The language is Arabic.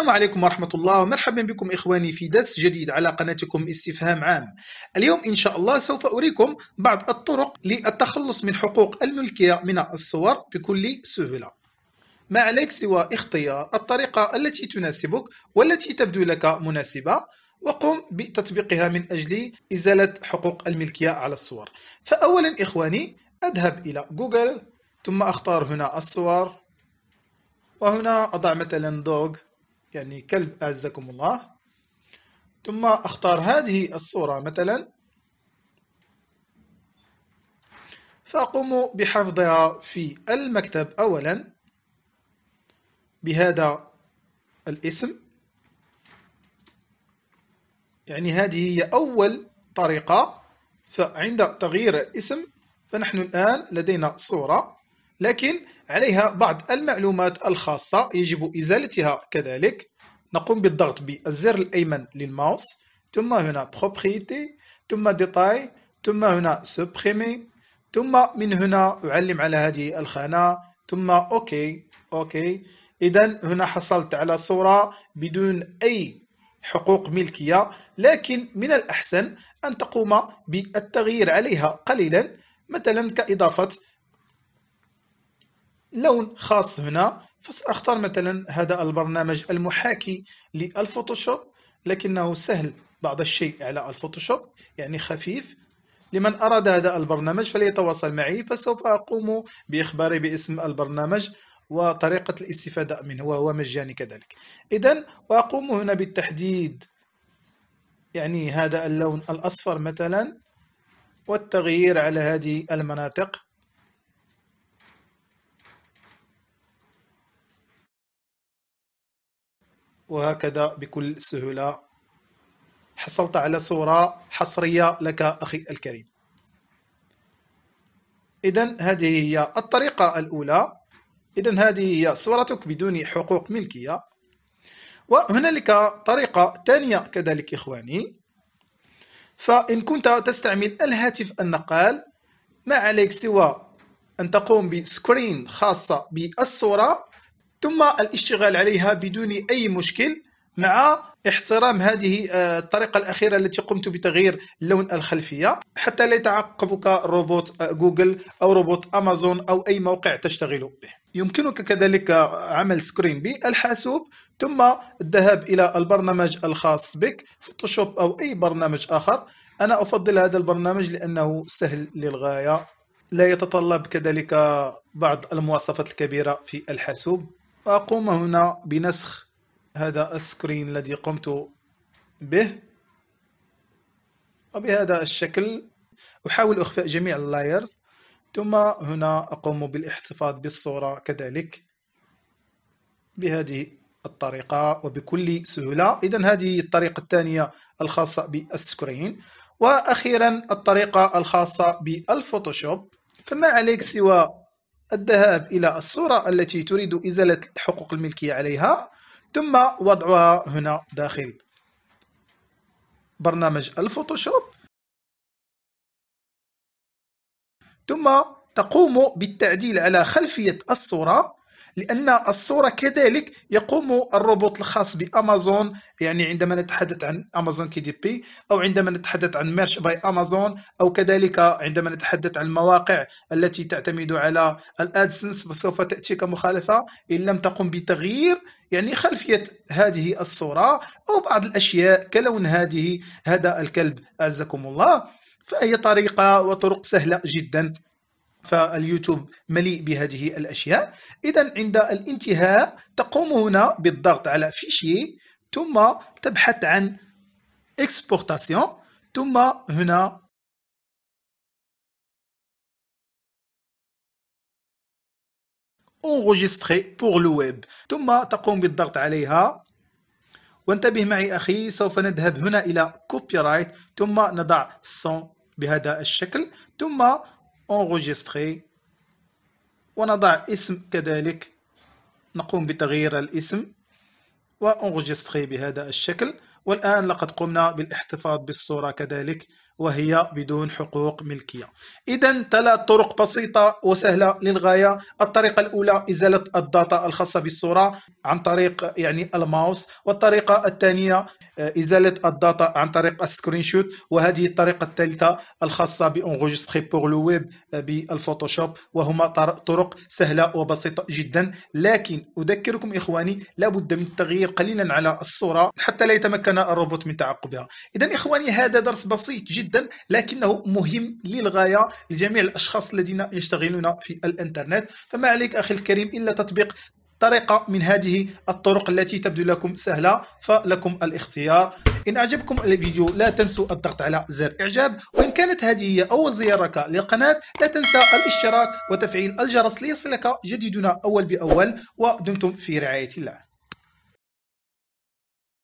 السلام عليكم ورحمة الله ومرحبا بكم إخواني في درس جديد على قناتكم استفهام عام اليوم إن شاء الله سوف أريكم بعض الطرق للتخلص من حقوق الملكية من الصور بكل سهولة ما عليك سوى اختيار الطريقة التي تناسبك والتي تبدو لك مناسبة وقم بتطبيقها من أجل إزالة حقوق الملكية على الصور فأولا إخواني أذهب إلى جوجل ثم أختار هنا الصور وهنا أضع مثلا دوغ يعني كلب أعزكم الله ثم أختار هذه الصورة مثلا فأقوم بحفظها في المكتب أولا بهذا الاسم يعني هذه هي أول طريقة فعند تغيير الاسم فنحن الآن لدينا صورة لكن عليها بعض المعلومات الخاصة يجب إزالتها كذلك نقوم بالضغط بالزر الأيمن للماوس ثم هنا بروبريتي ثم ديتاي ثم هنا سوبريمي ثم من هنا أعلم على هذه الخانة ثم أوكي أوكي إذا هنا حصلت على صورة بدون أي حقوق ملكية لكن من الأحسن أن تقوم بالتغيير عليها قليلا مثلا كإضافة لون خاص هنا فسأختار مثلا هذا البرنامج المحاكي للفوتوشوب لكنه سهل بعض الشيء على الفوتوشوب يعني خفيف لمن أراد هذا البرنامج فليتواصل معي فسوف أقوم بإخباره باسم البرنامج وطريقة الاستفادة منه وهو مجاني كذلك إذا وأقوم هنا بالتحديد يعني هذا اللون الأصفر مثلا والتغيير على هذه المناطق وهكذا بكل سهولة حصلت على صورة حصرية لك أخي الكريم إذا هذه هي الطريقة الأولى إذا هذه هي صورتك بدون حقوق ملكية وهنالك طريقة ثانية كذلك إخواني فإن كنت تستعمل الهاتف النقال ما عليك سوى أن تقوم بسكرين خاصة بالصورة ثم الاشتغال عليها بدون أي مشكل مع احترام هذه آه، الطريقة الأخيرة التي قمت بتغيير اللون الخلفية حتى لا يتعقبك روبوت آه، جوجل أو روبوت أمازون أو أي موقع تشتغل به يمكنك كذلك آه، عمل سكرين بي الحاسوب ثم الذهاب إلى البرنامج الخاص بك فوتوشوب أو أي برنامج آخر أنا أفضل هذا البرنامج لأنه سهل للغاية لا يتطلب كذلك بعض المواصفات الكبيرة في الحاسوب أقوم هنا بنسخ هذا السكرين الذي قمت به وبهذا الشكل أحاول إخفاء جميع اللايرز ثم هنا أقوم بالاحتفاظ بالصورة كذلك بهذه الطريقة وبكل سهولة إذا هذه الطريقة الثانية الخاصة بالسكرين وأخيرا الطريقة الخاصة بالفوتوشوب فما عليك سوى الذهاب إلى الصورة التي تريد إزالة حقوق الملكية عليها ثم وضعها هنا داخل برنامج الفوتوشوب ثم تقوم بالتعديل على خلفية الصورة لأن الصورة كذلك يقوم الروبوت الخاص بأمازون يعني عندما نتحدث عن أمازون كي دي بي أو عندما نتحدث عن ميرش باي أمازون أو كذلك عندما نتحدث عن المواقع التي تعتمد على الأدسنس فسوف تأتيك مخالفة إن لم تقم بتغيير يعني خلفية هذه الصورة أو بعض الأشياء كلون هذه هذا الكلب أعزكم الله فهي طريقة وطرق سهلة جدا فاليوتيوب مليء بهذه الأشياء إذا عند الانتهاء تقوم هنا بالضغط على فيشي ثم تبحث عن اكسبورتاسيون ثم هنا enregistrer بور لو ويب ثم تقوم بالضغط عليها وانتبه معي أخي سوف نذهب هنا إلى كوبي رايت ثم نضع الصون بهذا الشكل ثم enregistrer ونضع اسم كذلك نقوم بتغيير الاسم وانرجستري بهذا الشكل والآن لقد قمنا بالاحتفاظ بالصورة كذلك وهي بدون حقوق ملكية إذا ثلاث طرق بسيطة وسهلة للغاية الطريقة الأولى إزالة الداتا الخاصة بالصورة عن طريق يعني الماوس والطريقة الثانية آه، إزالة الداتا عن طريق السكرين شوت وهذه الطريقة الثالثة الخاصة بأنغوجستخي بور لو ويب آه، بالفوتوشوب وهما طرق سهلة وبسيطة جدا لكن أذكركم إخواني لابد من التغيير قليلا على الصورة حتى لا يتمكن الروبوت من تعقبها إذا إخواني هذا درس بسيط جدا جدا لكنه مهم للغاية لجميع الأشخاص الذين يشتغلون في الإنترنت فما عليك أخي الكريم إلا تطبيق طريقة من هذه الطرق التي تبدو لكم سهلة فلكم الاختيار إن أعجبكم الفيديو لا تنسوا الضغط على زر إعجاب وإن كانت هذه هي أول زيارة للقناة لا تنسى الاشتراك وتفعيل الجرس ليصلك جديدنا أول بأول ودمتم في رعاية الله